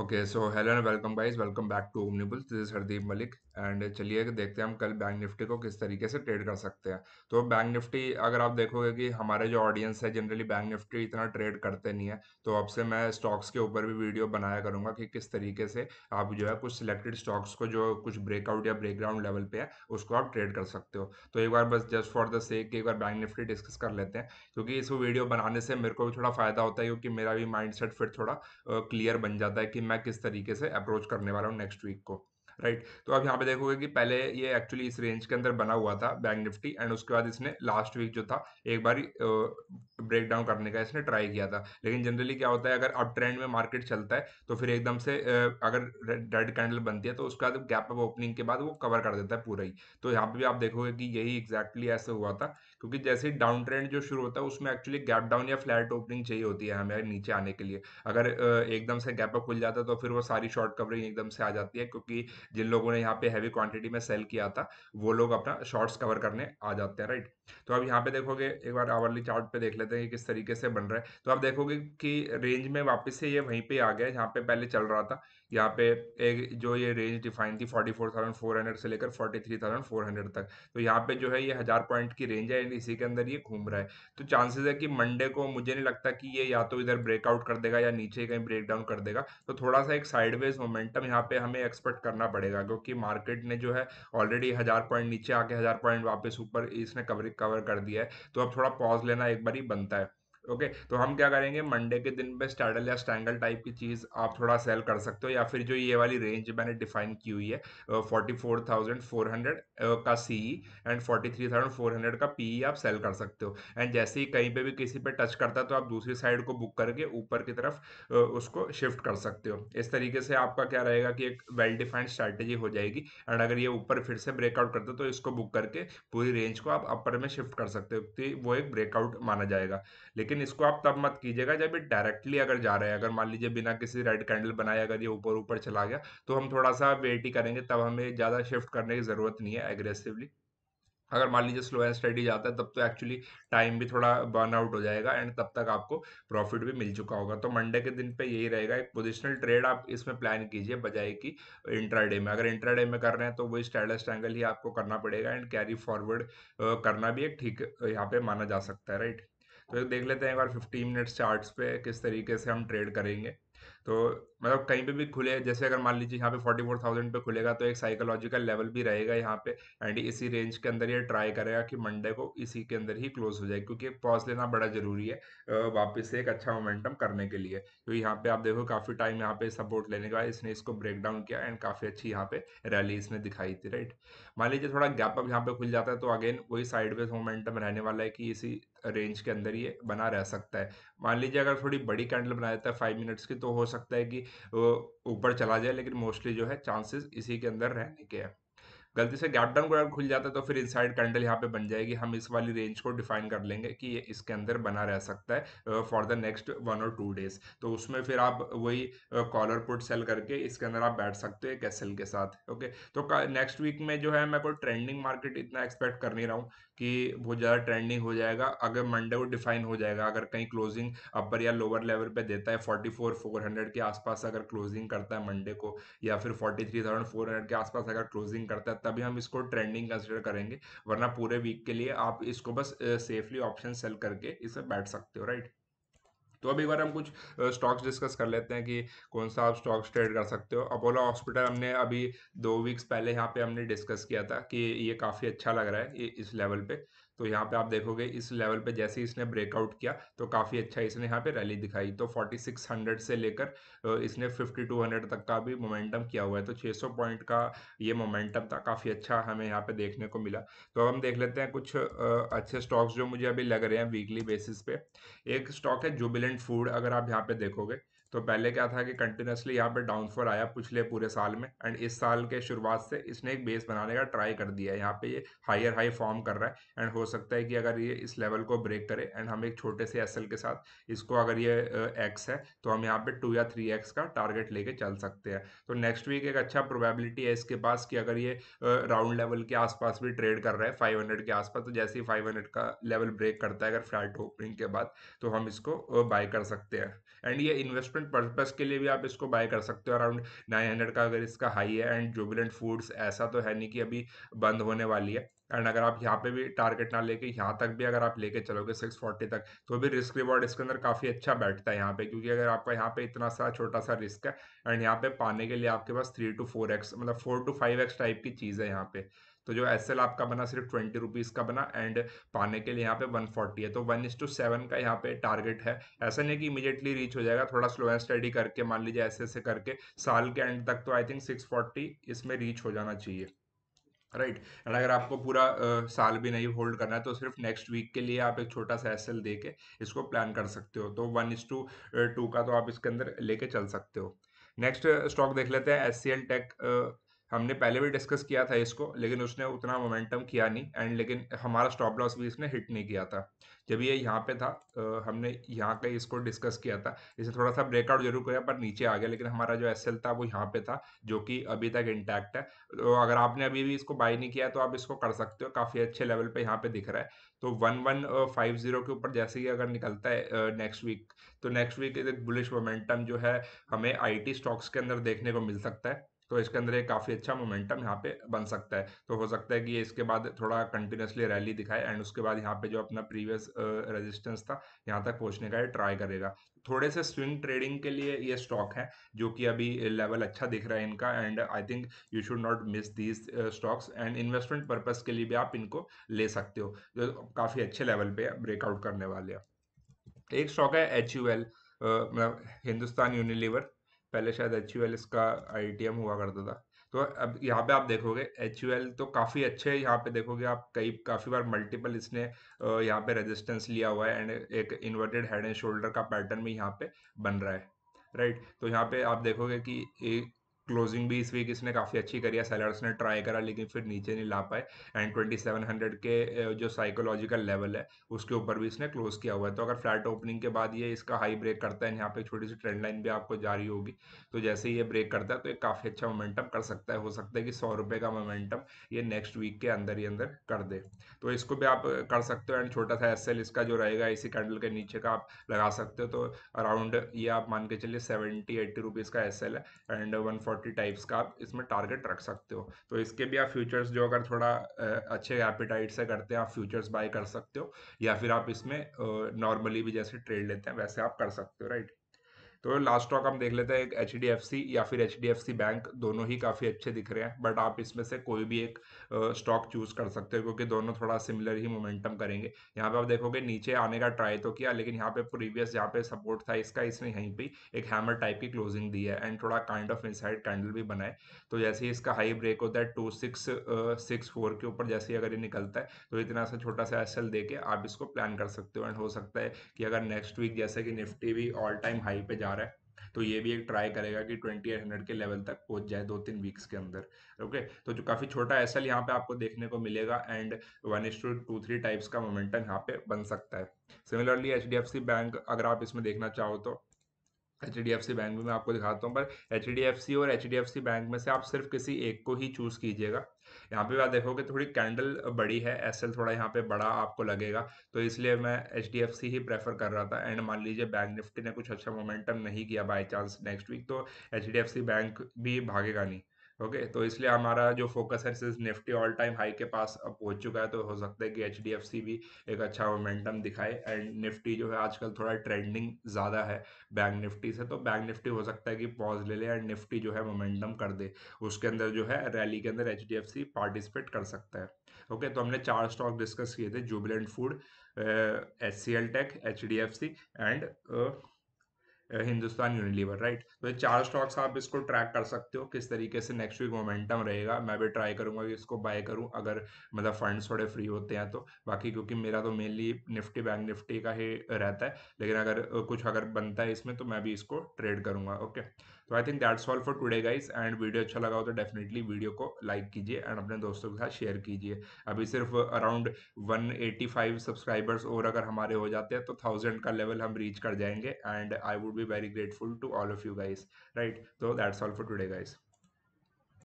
Okay so hello and welcome guys welcome back to Omnibull this is Hardeep Malik and चलिए देखते हैं हम कल बैंक निफ्टी को किस तरीके से ट्रेड कर सकते हैं तो बैंक निफ्टी अगर आप देखोगे कि हमारे जो ऑडियंस है जनरली बैंक निफ्टी इतना ट्रेड करते नहीं है तो अब से मैं स्टॉक्स के ऊपर भी वीडियो बनाया करूंगा कि किस तरीके से आप जो है कुछ सिलेक्टेड स्टॉक्स को जो कुछ ब्रेकआउट या ब्रेकग्राउंड लेवल पे है उसको आप ट्रेड कर सकते हो तो एक बार बस जस्ट फॉर द सेक एक बार बैंक निफ्टी डिस्कस कर लेते हैं क्योंकि इस वीडियो बनाने से मेरे को भी थोड़ा फायदा होता है क्योंकि मेरा भी माइंड फिर थोड़ा क्लियर बन जाता है कि मैं किस तरीके से अप्रोच करने वाला हूँ नेक्स्ट वीक को राइट right. तो आप यहाँ पे देखोगे कि पहले ये एक्चुअली इस रेंज के अंदर बना हुआ था बैंक निफ्टी एंड उसके बाद इसने लास्ट वीक जो था एक बार ब्रेक डाउन करने का इसने ट्राई किया था लेकिन जनरली क्या होता है अगर अब ट्रेंड में मार्केट चलता है तो फिर एकदम से अगर रेड कैंडल बनती है तो उसके बाद गैप अप ओपनिंग के बाद वो कवर कर देता है पूरा ही तो यहाँ पे भी आप देखोगे कि यही एग्जैक्टली exactly ऐसे हुआ था क्योंकि जैसे डाउन ट्रेंड जो शुरू होता है उसमें एक्चुअली गैप डाउन या फ्लैट ओपनिंग चाहिए होती है हमें नीचे आने के लिए अगर एकदम से गैप अप खुल जाता है तो फिर वो सारी शॉर्ट कवरिंग एकदम से आ जाती है क्योंकि जिन लोगों ने यहाँ पे हैवी क्वांटिटी में सेल किया था वो लोग अपना शॉर्ट्स कवर करने आ जाते हैं राइट तो अब यहाँ पे देखोगे एक बार आवरली चार्ट पे देख लेते हैं कि किस तरीके से बन रहा है तो आप देखोगे कि रेंज में वापस से ये वहीं पे आ गया जहाँ पे पहले चल रहा था यहाँ पे एक जो ये रेंज डिफाइन थी 44,400 से लेकर 43,400 तक तो यहाँ पे जो है ये हज़ार पॉइंट की रेंज है एंड इसी के अंदर ये घूम रहा है तो चांसेस है कि मंडे को मुझे नहीं लगता कि ये या तो इधर ब्रेकआउट कर देगा या नीचे कहीं ब्रेक डाउन कर देगा तो थोड़ा सा एक साइडवेज मोमेंटम यहाँ पे हमें एक्सपेक्ट करना पड़ेगा क्योंकि मार्केट ने जो है ऑलरेडी हज़ार पॉइंट नीचे आके हज़ार पॉइंट वापस ऊपर इसने कवरिंग कवर कर दिया है तो अब थोड़ा पॉज लेना एक बार ही बनता है ओके okay, तो हम क्या करेंगे मंडे के दिन पे स्टैडल या स्टैंगल टाइप की चीज़ आप थोड़ा सेल कर सकते हो या फिर जो ये वाली रेंज मैंने डिफाइन की हुई है forty four thousand four hundred का C and forty three thousand four hundred का पी आप सेल कर सकते हो एंड जैसे ही कहीं पे भी किसी पे टच करता है तो आप दूसरी साइड को बुक करके ऊपर की तरफ उसको शिफ्ट कर सकते हो इस तरीके से आपका क्या रहेगा कि एक वेल डिफाइंड स्ट्रैटेजी हो जाएगी एंड अगर ये ऊपर फिर से ब्रेकआउट करते हो तो इसको बुक करके पूरी रेंज को आप अपर में शिफ्ट कर सकते हो तो वो एक ब्रेकआउट माना जाएगा लेकिन लेकिन इसको आप तब मत कीजिएगा जब ये डायरेक्टली अगर जा रहे हैं अगर मान लीजिए बिना किसी रेड कैंडल बनाए अगर ये ऊपर ऊपर चला गया तो हम थोड़ा सा वेट ही करेंगे तब हमें ज़्यादा शिफ्ट करने की ज़रूरत नहीं है एग्रेसिवली अगर मान लीजिए स्लो एंड स्टडी जाता है तब तो एक्चुअली टाइम भी थोड़ा बर्न आउट हो जाएगा एंड तब तक आपको प्रॉफिट भी मिल चुका होगा तो मंडे के दिन पे यही रहेगा एक पोजिशनल ट्रेड आप इसमें प्लान कीजिए बजाय कि इंट्राडे में अगर इंट्राडे में कर रहे हैं तो वही स्टैंडर्स स्टैंगल ही आपको करना पड़ेगा एंड कैरी फॉरवर्ड करना भी एक ठीक यहाँ पे माना जा सकता है राइट तो देख लेते हैं एक बार 15 मिनट्स चार्ट्स पे किस तरीके से हम ट्रेड करेंगे तो मतलब कहीं पे भी खुले जैसे अगर मान लीजिए यहाँ पे फोर्टी फोर थाउजेंड पे खुलेगा तो एक साइकोलॉजिकल लेवल भी रहेगा यहाँ पे एंड इसी रेंज के अंदर ये ट्राई करेगा कि मंडे को इसी के अंदर ही क्लोज हो जाए क्योंकि पॉज लेना बड़ा जरूरी है वापस से एक अच्छा मोमेंटम करने के लिए तो यहाँ पे आप देखो काफी टाइम यहाँ पे सपोर्ट लेने के बाद इसने इसको ब्रेक डाउन किया एंड काफी अच्छी यहाँ पे रैली इसने दिखाई थी राइट मान लीजिए थोड़ा गैप अप यहाँ पे खुल जाता है तो अगेन वही साइडवेज मोमेंटम रहने वाला है कि इसी रेंज के अंदर ये बना रह सकता है मान लीजिए अगर थोड़ी बड़ी कैंडल बना देता है फाइव मिनट्स की तो हो सकता है कि ऊपर चला जाए लेकिन मोस्टली जो है चांसेस इसी के अंदर रहने के हैं गलती से गैप डाउन ग्राफ खुल जाता है तो फिर इनसाइड कैंडल यहाँ पे बन जाएगी हम इस वाली रेंज को डिफाइन कर लेंगे कि ये इसके अंदर बना रह सकता है फॉर द नेक्स्ट वन और टू डेज तो उसमें फिर आप वही कॉलर पुट सेल करके इसके अंदर आप बैठ सकते हो एक एस के साथ ओके तो नेक्स्ट वीक में जो है मैं कोई ट्रेंडिंग मार्केट इतना एक्सपेक्ट कर नहीं रहा हूँ कि बहुत ज़्यादा ट्रेंडिंग हो जाएगा अगर मंडे वो डिफाइन हो जाएगा अगर कहीं क्लोजिंग अपर या लोअर लेवल पे देता है 44 400 के आसपास अगर क्लोजिंग करता है मंडे को या फिर 43,400 के आसपास अगर क्लोजिंग करता है तभी हम इसको ट्रेंडिंग कंसिडर करेंगे वरना पूरे वीक के लिए आप इसको बस सेफली ऑप्शन सेल करके इसे बैठ सकते हो राइट तो अब एक बार हम कुछ स्टॉक्स डिस्कस कर लेते हैं कि कौन सा आप स्टॉक्स ट्रेड कर सकते हो अपोलो हॉस्पिटल हमने अभी दो वीक्स पहले यहाँ पे हमने डिस्कस किया था कि ये काफ़ी अच्छा लग रहा है इस लेवल पे तो यहाँ पे आप देखोगे इस लेवल पे जैसे इसने ब्रेकआउट किया तो काफ़ी अच्छा इसने यहाँ पे रैली दिखाई तो 4600 से लेकर इसने 5200 तक का भी मोमेंटम किया हुआ है तो 600 पॉइंट का ये मोमेंटम था काफ़ी अच्छा हमें यहाँ पे देखने को मिला तो हम देख लेते हैं कुछ अच्छे स्टॉक्स जो मुझे अभी लग रहे हैं वीकली बेसिस पे एक स्टॉक है जुबिलेंट फूड अगर आप यहाँ पे देखोगे तो पहले क्या था कि कंटिन्यूसली यहाँ पे डाउनफॉल आया पिछले पूरे साल में एंड इस साल के शुरुआत से इसने एक बेस बनाने का ट्राई कर दिया है यहाँ पे ये हायर हाई फॉर्म कर रहा है एंड हो सकता है कि अगर ये इस लेवल को ब्रेक करे एंड हम एक छोटे से एस के साथ इसको अगर ये एक्स है तो हम यहाँ पे टू या थ्री एक्स का टारगेट लेके चल सकते हैं तो नेक्स्ट वीक एक अच्छा प्रोबेबिलिटी है इसके पास कि अगर ये राउंड लेवल के आसपास भी ट्रेड कर रहा है फाइव हंड्रेड के आसपास तो जैसे ही फाइव हंड्रेड का लेवल ब्रेक करता है अगर फ्लैट ओपनिंग के बाद तो हम इसको बाय कर सकते हैं एंड ये इन्वेस्टमेंट इन्वेस्टमेंट पर्पज के लिए भी आप इसको बाय कर सकते हो अराउंड नाइन हंड्रेड का अगर इसका हाई है एंड जुबिलेंट फूड्स ऐसा तो है नहीं कि अभी बंद होने वाली है एंड अगर आप यहाँ पे भी टारगेट ना लेके यहाँ तक भी अगर आप लेके चलोगे सिक्स फोर्टी तक तो भी रिस्क रिवॉर्ड इसके अंदर काफ़ी अच्छा बैठता है यहाँ पे क्योंकि अगर आपका यहाँ पे इतना सा छोटा सा रिस्क है एंड यहाँ पे पाने के लिए आपके पास थ्री टू फोर एक्स मतलब four two five X type की चीज़ है यहाँ पे तो जो एस आपका बना सिर्फ ट्वेंटी रुपीज़ का बना एंड पाने के लिए यहाँ पे वन फोर्टी है तो वन इस टू सेवन का यहाँ पे टारगेट है ऐसा नहीं कि इमीडिएटली रीच हो जाएगा थोड़ा स्लो एंड स्टडी करके मान लीजिए ऐसे ऐसे करके साल के एंड तक तो आई थिंक सिक्स फोर्टी इसमें रीच हो जाना चाहिए राइट right. एंड अगर आपको पूरा आ, साल भी नहीं होल्ड करना है तो सिर्फ नेक्स्ट वीक के लिए आप एक छोटा सा एस दे के इसको प्लान कर सकते हो तो वन इज टू टू का तो आप इसके अंदर लेके चल सकते हो नेक्स्ट स्टॉक देख लेते हैं एस सी टेक हमने पहले भी डिस्कस किया था इसको लेकिन उसने उतना मोमेंटम किया नहीं एंड लेकिन हमारा स्टॉप लॉस भी इसने हिट नहीं किया था जब ये यहाँ पे था हमने यहाँ का इसको डिस्कस किया था इसे थोड़ा सा ब्रेकआउट जरूर किया पर नीचे आ गया लेकिन हमारा जो एस था वो यहाँ पे था जो कि अभी तक इंटैक्ट है तो अगर आपने अभी भी इसको बाई नहीं किया तो आप इसको कर सकते हो काफ़ी अच्छे लेवल पे यहाँ पे दिख रहा है तो वन वन फाइव जीरो के ऊपर जैसे ही अगर निकलता है नेक्स्ट वीक तो नेक्स्ट वीक बुलिश मोमेंटम जो है हमें आईटी स्टॉक्स के अंदर देखने को मिल सकता है तो इसके अंदर एक काफ़ी अच्छा मोमेंटम यहाँ पे बन सकता है तो हो सकता है कि इसके बाद थोड़ा कंटिन्यूसली रैली दिखाए एंड उसके बाद यहाँ पे जो अपना प्रीवियस रेजिस्टेंस था यहाँ तक पहुँचने का ट्राई करेगा थोड़े से स्विंग ट्रेडिंग के लिए ये स्टॉक है जो कि अभी लेवल अच्छा दिख रहा है इनका and I think you should not miss these stocks and investment purpose के लिए भी आप इनको ले सकते हो जो काफ़ी अच्छे लेवल पे ब्रेकआउट करने वाले हैं एक स्टॉक है एच यू एल मतलब हिंदुस्तान यूनिलीवर पहले शायद एच यू एल इसका आई हुआ करता था तो अब यहाँ पे आप देखोगे एच तो काफ़ी अच्छे यहाँ पे देखोगे आप कई काफ़ी बार मल्टीपल इसने यहाँ पे रेजिस्टेंस लिया हुआ है एंड एक इन्वर्टेड हेड एंड शोल्डर का पैटर्न भी यहाँ पे बन रहा है राइट तो यहाँ पे आप देखोगे कि क्लोजिंग भी इस वीक इसने काफ़ी अच्छी करी है सेलर्स ने ट्राई करा लेकिन फिर नीचे नहीं ला पाए एंड ट्वेंटी सेवन हंड्रेड के जो साइकोलॉजिकल लेवल है उसके ऊपर भी इसने क्लोज किया हुआ है तो अगर फ्लैट ओपनिंग के बाद ये इसका हाई ब्रेक करता है यहाँ पे छोटी सी ट्रेंड लाइन भी आपको जारी होगी तो जैसे ही ये ब्रेक करता है तो एक काफ़ी अच्छा मोमेंटम कर सकता है हो सकता है कि सौ रुपये का मोमेंटम ये नेक्स्ट वीक के अंदर ही अंदर कर दे तो इसको भी आप कर सकते हो एंड छोटा सा एस इसका जो रहेगा इसी कैंडल के नीचे का आप लगा सकते हो तो अराउंड ये आप मान के चलिए सेवेंटी एट्टी रुपीज़ का एस है एंड वन फोर्टी टाइप्स का आप इसमें टारगेट रख सकते हो तो इसके भी आप फ्यूचर्स जो अगर थोड़ा अच्छे एपिटाइट से करते हैं आप फ्यूचर्स बाय कर सकते हो या फिर आप इसमें नॉर्मली भी जैसे ट्रेड लेते हैं वैसे आप कर सकते हो राइट तो लास्ट स्टॉक हम देख लेते हैं एक एच डी एफ सी या फिर H D F C bank दोनों ही काफ़ी अच्छे दिख रहे हैं बट आप इसमें से कोई भी एक स्टॉक चूज कर सकते हो क्योंकि दोनों थोड़ा सिमिलर ही मोमेंटम करेंगे यहाँ पे आप देखोगे नीचे आने का ट्राई तो किया लेकिन यहाँ पे प्रीवियस यहाँ पे सपोर्ट था इसका इसने यहीं पर एक हैमर टाइप की क्लोजिंग दी है एंड थोड़ा काइंड ऑफ इनसाइड कैंडल भी बनाए तो जैसे ही इसका हाई ब्रेक होता है टू सिक्स सिक्स फोर के ऊपर जैसे ही अगर ये निकलता है तो इतना सा छोटा सा एस एल दे के आप इसको प्लान कर सकते हो एंड हो सकता है कि अगर नेक्स्ट वीक जैसे कि निफ्टी भी ऑल टाइम हाई पर जा आ रहा है तो ये भी एक ट्राई करेगा कि ट्वेंटी एट हंड्रेड के लेवल तक पहुंच जाए दो तीन वीक्स के अंदर ओके तो जो काफी छोटा एस यहाँ पे आपको देखने को मिलेगा एंड वन इस टू टू थ्री टाइप्स का मोमेंटम यहाँ पे बन सकता है सिमिलरली एच बैंक अगर आप इसमें देखना चाहो तो H D F C bank में आपको दिखाता हूँ पर एच डी एफ सी और H D F C bank में से आप सिर्फ किसी एक को ही चूज़ कीजिएगा यहाँ पे आप देखोगे थोड़ी कैंडल बड़ी है एस एल थोड़ा यहाँ पे बड़ा आपको लगेगा तो इसलिए मैं एच डी एफ सी ही प्रेफर कर रहा था एंड मान लीजिए बैंक निफ्टी ने कुछ अच्छा मोमेंटम नहीं किया बाई चांस नेक्स्ट वीक तो H D F C bank भी भागेगा नहीं ओके तो इसलिए हमारा जो फोकस है सिर्फ निफ्टी ऑल टाइम हाई के पास अब पहुंच चुका है तो हो सकता है कि एच भी एक अच्छा मोमेंटम दिखाए एंड निफ्टी जो है आजकल थोड़ा ट्रेंडिंग ज़्यादा है बैंक निफ्टी से तो बैंक निफ्टी हो सकता है कि पॉज ले ले एंड निफ्टी जो है मोमेंटम कर दे उसके अंदर जो है रैली के अंदर एच पार्टिसिपेट कर सकता है ओके तो हमने चार स्टॉक डिस्कस किए थे Jubilant Food H C L tech H D F C and Hindustan Unilever right तो ये चार स्टॉक्स आप इसको ट्रैक कर सकते हो किस तरीके से नेक्स्ट वीक मोमेंटम रहेगा मैं भी ट्राई करूंगा कि इसको बाय करूं अगर मतलब फंड्स थोड़े फ्री होते हैं तो बाकी क्योंकि मेरा तो मेनली निफ्टी बैंक निफ्टी का ही रहता है लेकिन अगर कुछ अगर बनता है इसमें तो मैं भी इसको ट्रेड करूंगा ओके तो I think that's all for today guys and video अच्छा लगा हो तो डेफिनेटली वीडियो को लाइक कीजिए एंड अपने दोस्तों के साथ शेयर कीजिए अभी सिर्फ अराउंड 185 सब्सक्राइबर्स और अगर हमारे हो जाते हैं तो थाउजेंड का लेवल हम रीच कर जाएंगे and I would be very grateful to all of you guys right तो that's all for today guys